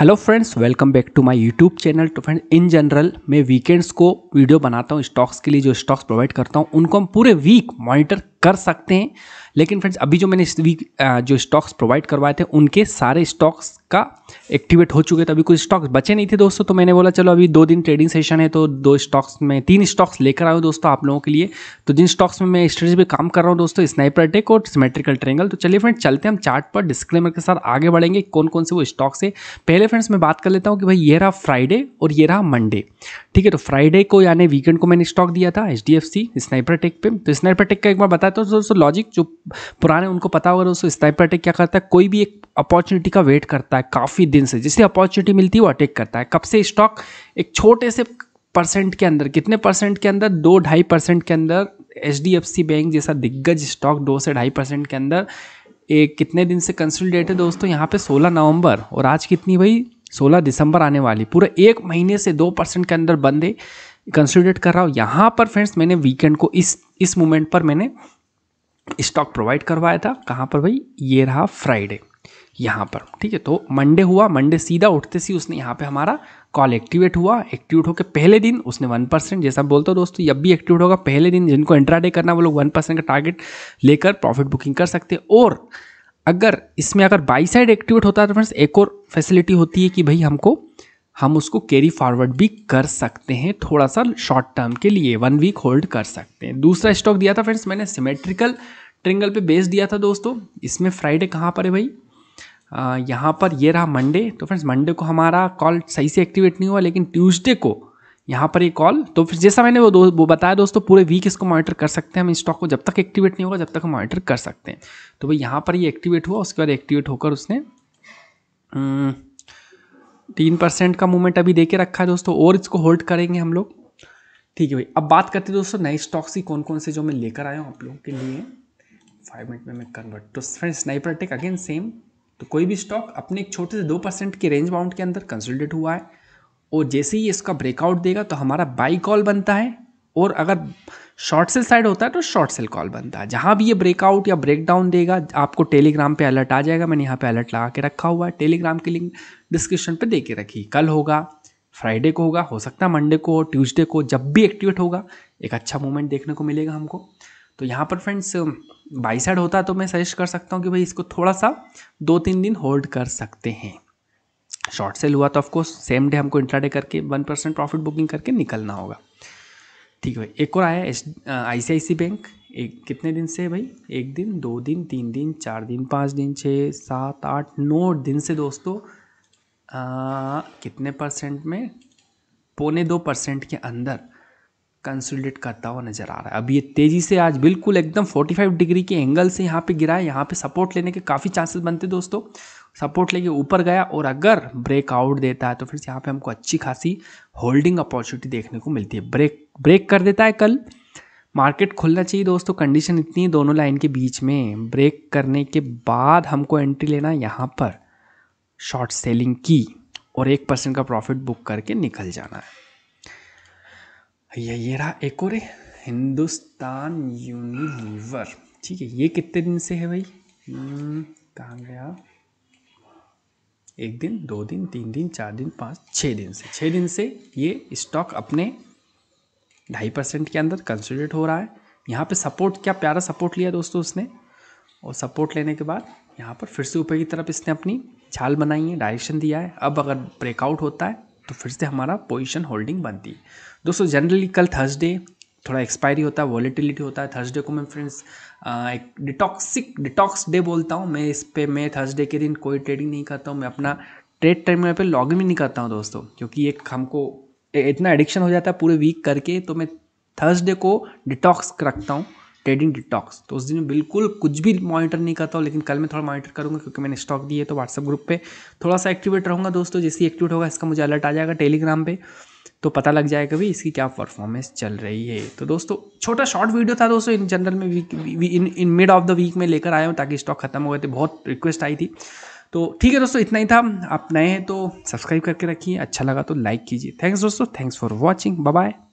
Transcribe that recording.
hello friends welcome back to my YouTube channel to friend in general मैं weekends को video बनाता हूँ stocks के लिए जो स्टॉक्स प्रोवाइड करता हूँ उनको हम पूरे वीक मॉनिटर कर सकते हैं लेकिन फ्रेंड्स अभी जो मैंने इस वीक जो स्टॉक्स प्रोवाइड करवाए थे उनके सारे स्टॉक्स का एक्टिवेट हो चुके थे अभी कुछ स्टॉक्स बचे नहीं थे दोस्तों तो मैंने बोला चलो अभी दो दिन ट्रेडिंग सेशन है तो दो स्टॉक्स में तीन स्टॉक्स लेकर आऊँ दोस्तों आप लोगों के लिए तो जिन स्टॉक्स में मैं स्ट्रेटेजी पर काम कर रहा हूँ दोस्तों स्नाइपर टेक और सिमेट्रिकल ट्रेंगल तो चलिए फ्रेंड्स चलते हम चार्ट पर डिस्क्लेमर के साथ आगे बढ़ेंगे कौन कौन से वो स्टॉक्स है पहले फ्रेंड्स मैं बात कर लेता हूँ कि भाई ये रहा फ्राइडे और ये रहा मंडे ठीक है तो फ्राइडे को यानी वीकेंड को मैंने स्टॉक दिया था H D F C sniper tech पे तो स्नाइपर टेक का एक बार बताया दोस्तों लॉजिक जो पुराने उनको पता होगा दोस्तों स्नाइपर टेक क्या करता है कोई भी एक अपॉर्चुनिटी का वेट करता है काफ़ी दिन से जिससे अपॉर्चुनिटी मिलती है वो अटेक करता है कब से स्टॉक एक छोटे से परसेंट के अंदर कितने परसेंट के अंदर दो ढाई परसेंट के अंदर H D F C bank जैसा दिग्गज स्टॉक दो से ढाई परसेंट के अंदर एक कितने दिन से कंसल्टेट है दोस्तों यहाँ पे 16 नवंबर और आज कितनी भाई 16 दिसंबर आने वाली पूरे एक महीने से दो परसेंट के अंदर बंदे कंसिडरेट कर रहा हूँ यहाँ पर फ्रेंड्स मैंने वीकेंड को इस इस मोमेंट पर मैंने स्टॉक प्रोवाइड करवाया था कहाँ पर भाई ये रहा फ्राइडे यहाँ पर ठीक है तो मंडे हुआ मंडे सीधा उठते सी उसने यहाँ पे हमारा कॉल एक्टिवेट हुआ एक्टिवेट होकर पहले दिन उसने वन परसेंट जैसा बोलता हूँ दोस्तों जब भी एक्टिवेट होगा पहले दिन जिनको इंट्राडे करना वो लोग वन परसेंट का टारगेट लेकर प्रॉफिट बुकिंग कर सकते हैं और अगर इसमें अगर बाई साइड एक्टिवेट होता है तो फ्रेंड्स एक और फैसिलिटी होती है कि भाई हमको हम उसको कैरी फॉरवर्ड भी कर सकते हैं थोड़ा सा शॉर्ट टर्म के लिए वन वीक होल्ड कर सकते हैं दूसरा स्टॉक दिया था फ्रेंड्स मैंने सिमेट्रिकल ट्रिंगल पे बेस दिया था दोस्तों इसमें फ्राइडे कहाँ पर है भाई यहाँ पर ये रहा मंडे तो फ्रेंड्स मंडे को हमारा कॉल सही से एक्टिवेट नहीं हुआ लेकिन ट्यूजडे को यहाँ पर ये कॉल तो फिर जैसा मैंने वो दो वो बताया दोस्तों पूरे वीक इसको मॉनिटर कर सकते हैं हम स्टॉक को जब तक एक्टिवेट नहीं होगा जब तक हम मॉनिटर कर सकते हैं तो भाई यहाँ पर ये एक्टिवेट हुआ उसके बाद एक्टिवेट होकर उसने हम्म, तीन परसेंट का मूवमेंट अभी दे के रखा है दोस्तों और इसको होल्ड करेंगे हम लोग ठीक है भाई अब बात करते हैं दोस्तों नए स्टॉक्स ही कौन कौन से जो मैं लेकर आया हूँ आप लोगों के लिए फाइव मिनट में मैं कन्वर्ट तो friend sniper tech again same तो कोई भी स्टॉक अपने एक छोटे से दो परसेंट के रेंज बाउंड के अंदर कंसल्टेड हुआ है और जैसे ही इसका ब्रेकआउट देगा तो हमारा बाई कॉल बनता है और अगर शॉर्ट सेल साइड होता है तो शॉर्ट सेल कॉल बनता है जहाँ भी ये ब्रेकआउट या ब्रेकडाउन देगा आपको टेलीग्राम पे अलर्ट आ जाएगा मैंने यहाँ पे अलर्ट लगा के रखा हुआ है टेलीग्राम की लिंक डिस्क्रिप्शन पे दे के रखी कल होगा फ्राइडे को होगा हो सकता है मंडे को ट्यूजडे को जब भी एक्टिवेट होगा एक अच्छा मोमेंट देखने को मिलेगा हमको तो यहाँ पर फ्रेंड्स बाई साइड होता तो मैं सजेस्ट कर सकता हूँ कि भाई इसको थोड़ा सा दो तीन दिन होल्ड कर सकते हैं शॉर्ट सेल हुआ तो ऑफकोर्स सेम डे हमको इंट्राडे करके वन परसेंट प्रॉफिट बुकिंग करके निकलना होगा ठीक है एक और आया S I C I C bank एक कितने दिन से भाई एक दिन दो दिन तीन दिन चार दिन पाँच दिन छः सात आठ नौ दिन से दोस्तों आ, कितने परसेंट में पौने दो परसेंट के अंदर कंसोलिडेट करता हुआ नज़र आ रहा है अब ये तेज़ी से आज बिल्कुल एकदम 45 डिग्री के एंगल से यहाँ पे गिरा है यहाँ पे सपोर्ट लेने के काफ़ी चांसेस बनते दोस्तों सपोर्ट लेके ऊपर गया और अगर ब्रेकआउट देता है तो फिर यहाँ पे हमको अच्छी खासी होल्डिंग अपॉर्चुनिटी देखने को मिलती है ब्रेक ब्रेक कर देता है कल मार्केट खुलना चाहिए दोस्तों कंडीशन इतनी है दोनों लाइन के बीच में ब्रेक करने के बाद हमको एंट्री लेना यहाँ पर शॉर्ट सेलिंग की और एक परसेंट का प्रॉफिट बुक करके निकल जाना है ये ये रहा एक और हिंदुस्तान यूनिलीवर ठीक है ये कितने दिन से है भाई हम्म, कहाँ गया एक दिन दो दिन तीन दिन चार दिन पाँच छः दिन से छः दिन से ये स्टॉक अपने ढाई परसेंट के अंदर कंसोलिडेट हो रहा है यहाँ पे सपोर्ट क्या प्यारा सपोर्ट लिया दोस्तों उसने और सपोर्ट लेने के बाद यहाँ पर फिर से ऊपर की तरफ इसने अपनी छाल बनाई है डायरेक्शन दिया है अब अगर ब्रेकआउट होता है तो फिर से हमारा पोजिशन होल्डिंग बनती है दोस्तों जनरली कल थर्सडे थोड़ा एक्सपायरी होता है वॉलीटिलिटी होता है थर्सडे को मैं फ्रेंड्स एक डिटॉक्सिक डिटॉक्स डे बोलता हूँ मैं इस पर मैं थर्सडे के दिन कोई ट्रेडिंग नहीं करता हूँ मैं अपना ट्रेड टर्मिनल पे लॉग इन भी नहीं करता हूँ दोस्तों क्योंकि एक हमको इतना एडिक्शन हो जाता है पूरे वीक करके तो मैं थर्सडे को डिटॉक्स रखता हूँ ट्रेडिंग डिटॉक्स तो उस दिन बिल्कुल कुछ भी मॉनिटर नहीं करता हूँ लेकिन कल मैं थोड़ा मॉनिटर करूँगा क्योंकि मैंने स्टॉक दिए तो व्हाट्सअप ग्रुप पे थोड़ा सा एक्टिवेट रहूँगा दोस्तों जैसे एक्टिवेट होगा इसका मुझे अलर्ट आ जाएगा टेलीग्राम पे तो पता लग जाएगा भी इसकी क्या परफॉर्मेंस चल रही है तो दोस्तों छोटा शॉर्ट वीडियो था दोस्तों इन जनरल में week we, in in mid of the week में लेकर आया हूँ ताकि स्टॉक खत्म हो गए थे बहुत रिक्वेस्ट आई थी तो ठीक है दोस्तों इतना ही था आप नए हैं तो सब्सक्राइब करके रखिए अच्छा लगा तो लाइक कीजिए थैंक्स दोस्तों थैंक्स फॉर वॉचिंग बाय